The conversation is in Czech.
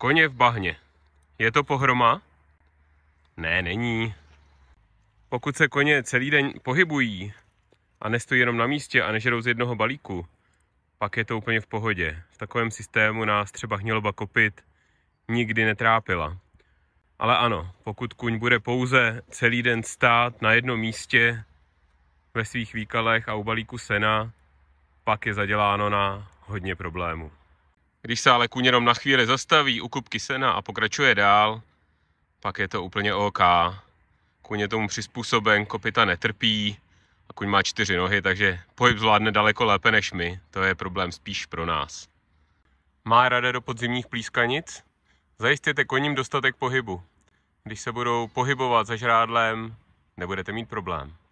Koně v bahně. Je to pohroma? Ne, není. Pokud se koně celý den pohybují a nestojí jenom na místě a nežerou z jednoho balíku, pak je to úplně v pohodě. V takovém systému nás třeba hniloba kopit nikdy netrápila. Ale ano, pokud kuň bude pouze celý den stát na jednom místě ve svých výkalech a u balíku sena, pak je zaděláno na hodně problémů. Když se ale kůň jenom na chvíli zastaví u kupky sena a pokračuje dál, pak je to úplně OK. Kůň je tomu přizpůsoben, kopita netrpí a kuň má čtyři nohy, takže pohyb zvládne daleko lépe než my. To je problém spíš pro nás. Má rada do podzimních plískanic? Zajistěte koním dostatek pohybu. Když se budou pohybovat za žrádlem, nebudete mít problém.